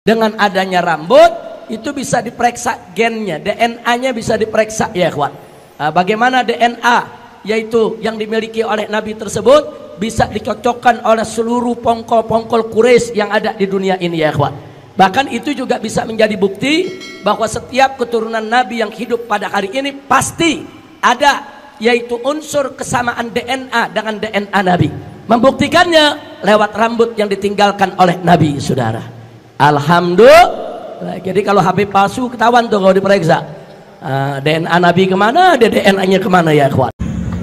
Dengan adanya rambut itu bisa diperiksa gennya, DNA-nya bisa diperiksa ya kawan. Ah, bagaimana DNA yaitu yang dimiliki oleh Nabi tersebut bisa dicocokkan oleh seluruh pongkol-pongkol Quraisy yang ada di dunia ini ya kawan. Bahkan itu juga bisa menjadi bukti bahwa setiap keturunan Nabi yang hidup pada hari ini pasti ada yaitu unsur kesamaan DNA dengan DNA Nabi. Membuktikannya lewat rambut yang ditinggalkan oleh Nabi, saudara. Alhamdulillah. Jadi kalau HP palsu ketahuan tuh kalau diperiksa. Eh, DNA Nabi kemana, DNA-nya kemana ya kuat?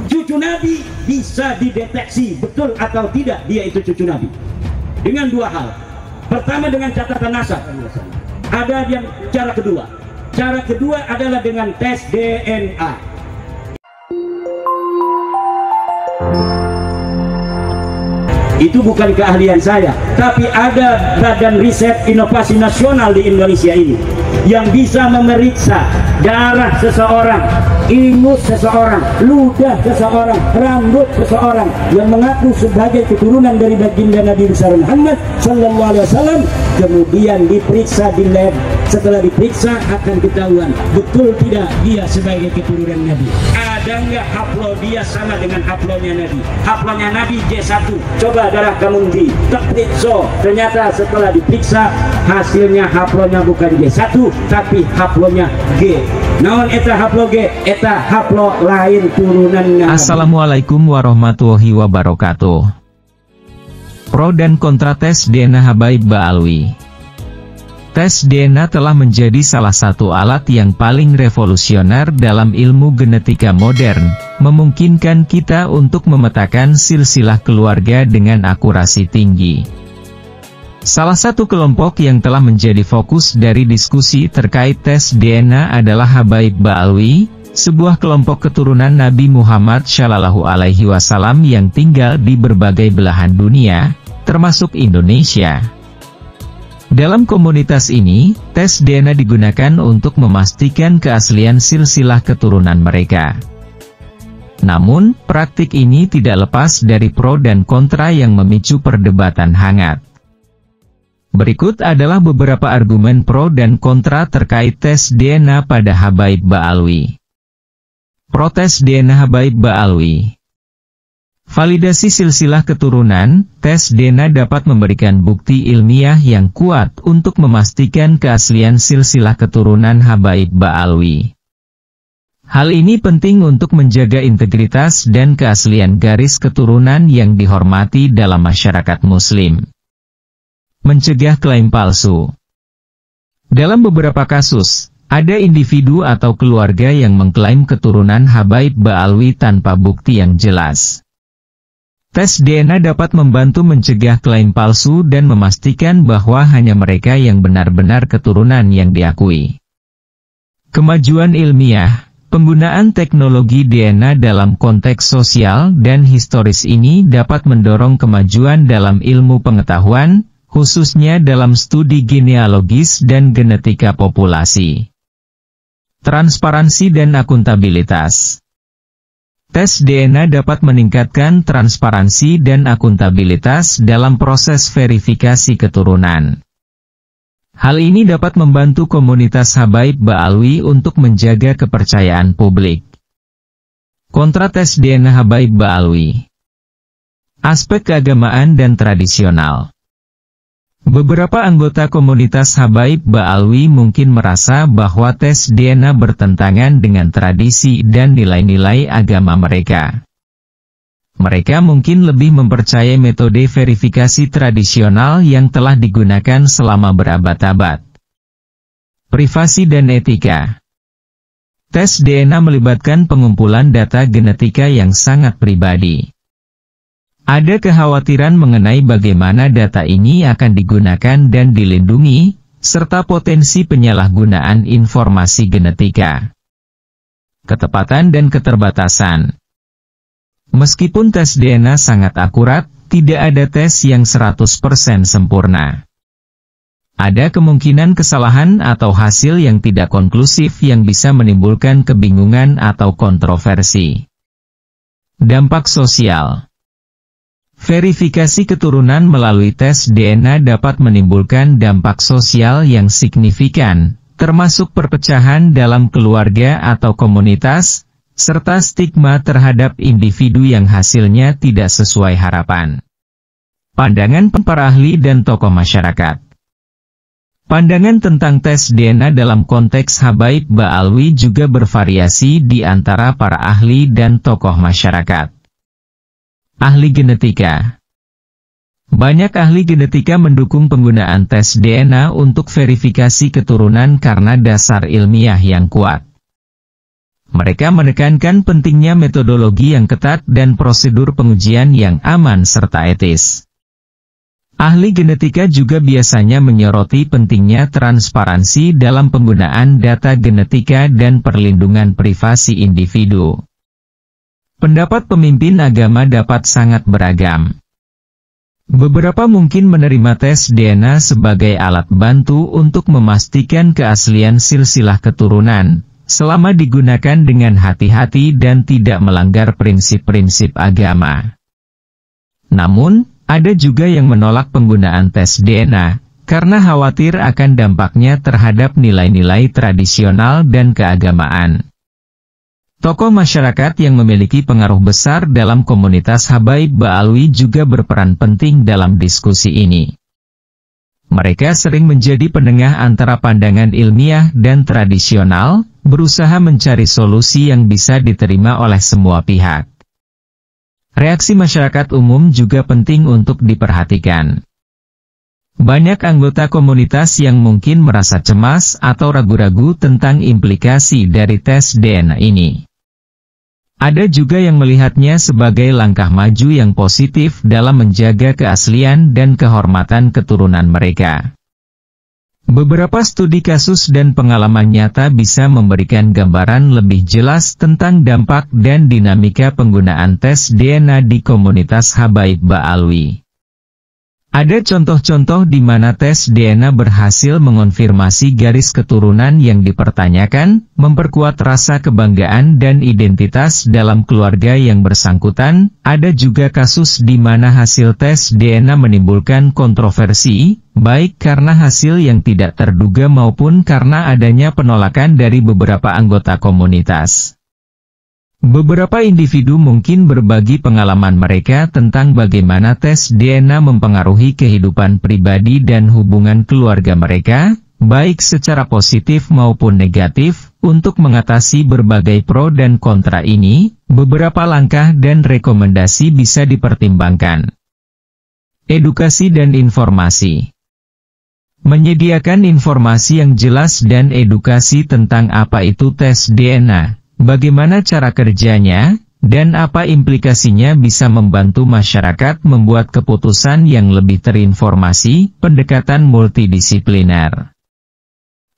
Cucu Nabi bisa dideteksi betul atau tidak dia itu cucu Nabi. Dengan dua hal. Pertama dengan catatan nasab. Ada yang cara kedua. Cara kedua adalah dengan tes DNA. itu bukan keahlian saya tapi ada badan riset inovasi nasional di Indonesia ini yang bisa memeriksa darah seseorang ingus seseorang, ludah seseorang, rambut seseorang yang mengaku sebagai keturunan dari baginda Nabi besar Muhammad Sallallahu Alaihi Wasallam kemudian diperiksa di lab setelah diperiksa akan ketahuan betul tidak dia sebagai keturunan Nabi ada nggak haplo dia sama dengan haplonya Nabi haplonya Nabi J1 coba darah kamundi teknik so ternyata setelah diperiksa hasilnya haplonya bukan J1 tapi haplonya G naon eta haplo G eta haplo lain turunan Nabi. Assalamualaikum warahmatullahi wabarakatuh Pro dan kontra tes DNA Habaib Ba'alwi Tes DNA telah menjadi salah satu alat yang paling revolusioner dalam ilmu genetika modern, memungkinkan kita untuk memetakan silsilah keluarga dengan akurasi tinggi. Salah satu kelompok yang telah menjadi fokus dari diskusi terkait tes DNA adalah Habaib Ba'alwi, sebuah kelompok keturunan Nabi Muhammad Shallallahu Alaihi Wasallam yang tinggal di berbagai belahan dunia, termasuk Indonesia. Dalam komunitas ini, tes DNA digunakan untuk memastikan keaslian silsilah keturunan mereka. Namun, praktik ini tidak lepas dari pro dan kontra yang memicu perdebatan hangat. Berikut adalah beberapa argumen pro dan kontra terkait tes DNA pada Habaib Ba'alwi. Protes DNA Habaib Ba'alwi Validasi silsilah keturunan, tes DNA dapat memberikan bukti ilmiah yang kuat untuk memastikan keaslian silsilah keturunan Habaib Ba'alwi. Hal ini penting untuk menjaga integritas dan keaslian garis keturunan yang dihormati dalam masyarakat muslim. Mencegah klaim palsu Dalam beberapa kasus, ada individu atau keluarga yang mengklaim keturunan Habaib Ba'alwi tanpa bukti yang jelas. Tes DNA dapat membantu mencegah klaim palsu dan memastikan bahwa hanya mereka yang benar-benar keturunan yang diakui. Kemajuan ilmiah, penggunaan teknologi DNA dalam konteks sosial dan historis ini dapat mendorong kemajuan dalam ilmu pengetahuan, khususnya dalam studi genealogis dan genetika populasi. Transparansi dan akuntabilitas Tes DNA dapat meningkatkan transparansi dan akuntabilitas dalam proses verifikasi keturunan. Hal ini dapat membantu komunitas Habaib Ba'alwi untuk menjaga kepercayaan publik. Kontra tes DNA Habaib Ba'alwi Aspek keagamaan dan tradisional Beberapa anggota komunitas Habaib Ba'alwi mungkin merasa bahwa tes DNA bertentangan dengan tradisi dan nilai-nilai agama mereka. Mereka mungkin lebih mempercayai metode verifikasi tradisional yang telah digunakan selama berabad-abad. Privasi dan etika Tes DNA melibatkan pengumpulan data genetika yang sangat pribadi. Ada kekhawatiran mengenai bagaimana data ini akan digunakan dan dilindungi, serta potensi penyalahgunaan informasi genetika. Ketepatan dan keterbatasan Meskipun tes DNA sangat akurat, tidak ada tes yang 100% sempurna. Ada kemungkinan kesalahan atau hasil yang tidak konklusif yang bisa menimbulkan kebingungan atau kontroversi. Dampak sosial Verifikasi keturunan melalui tes DNA dapat menimbulkan dampak sosial yang signifikan, termasuk perpecahan dalam keluarga atau komunitas, serta stigma terhadap individu yang hasilnya tidak sesuai harapan. Pandangan para ahli dan tokoh masyarakat Pandangan tentang tes DNA dalam konteks Habaib Ba'alwi juga bervariasi di antara para ahli dan tokoh masyarakat. Ahli genetika Banyak ahli genetika mendukung penggunaan tes DNA untuk verifikasi keturunan karena dasar ilmiah yang kuat. Mereka menekankan pentingnya metodologi yang ketat dan prosedur pengujian yang aman serta etis. Ahli genetika juga biasanya menyoroti pentingnya transparansi dalam penggunaan data genetika dan perlindungan privasi individu. Pendapat pemimpin agama dapat sangat beragam. Beberapa mungkin menerima tes DNA sebagai alat bantu untuk memastikan keaslian silsilah keturunan, selama digunakan dengan hati-hati dan tidak melanggar prinsip-prinsip agama. Namun, ada juga yang menolak penggunaan tes DNA, karena khawatir akan dampaknya terhadap nilai-nilai tradisional dan keagamaan. Tokoh masyarakat yang memiliki pengaruh besar dalam komunitas Habaib Ba'alwi juga berperan penting dalam diskusi ini. Mereka sering menjadi penengah antara pandangan ilmiah dan tradisional, berusaha mencari solusi yang bisa diterima oleh semua pihak. Reaksi masyarakat umum juga penting untuk diperhatikan. Banyak anggota komunitas yang mungkin merasa cemas atau ragu-ragu tentang implikasi dari tes DNA ini. Ada juga yang melihatnya sebagai langkah maju yang positif dalam menjaga keaslian dan kehormatan keturunan mereka. Beberapa studi kasus dan pengalaman nyata bisa memberikan gambaran lebih jelas tentang dampak dan dinamika penggunaan tes DNA di komunitas Habaib Ba'alwi. Ada contoh-contoh di mana tes DNA berhasil mengonfirmasi garis keturunan yang dipertanyakan, memperkuat rasa kebanggaan dan identitas dalam keluarga yang bersangkutan. Ada juga kasus di mana hasil tes DNA menimbulkan kontroversi, baik karena hasil yang tidak terduga maupun karena adanya penolakan dari beberapa anggota komunitas. Beberapa individu mungkin berbagi pengalaman mereka tentang bagaimana tes DNA mempengaruhi kehidupan pribadi dan hubungan keluarga mereka, baik secara positif maupun negatif, untuk mengatasi berbagai pro dan kontra ini, beberapa langkah dan rekomendasi bisa dipertimbangkan. Edukasi dan informasi Menyediakan informasi yang jelas dan edukasi tentang apa itu tes DNA, Bagaimana cara kerjanya, dan apa implikasinya bisa membantu masyarakat membuat keputusan yang lebih terinformasi, pendekatan multidisipliner.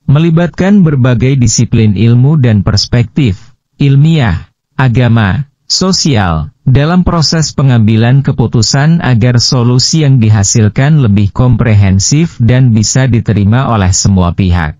Melibatkan berbagai disiplin ilmu dan perspektif, ilmiah, agama, sosial, dalam proses pengambilan keputusan agar solusi yang dihasilkan lebih komprehensif dan bisa diterima oleh semua pihak.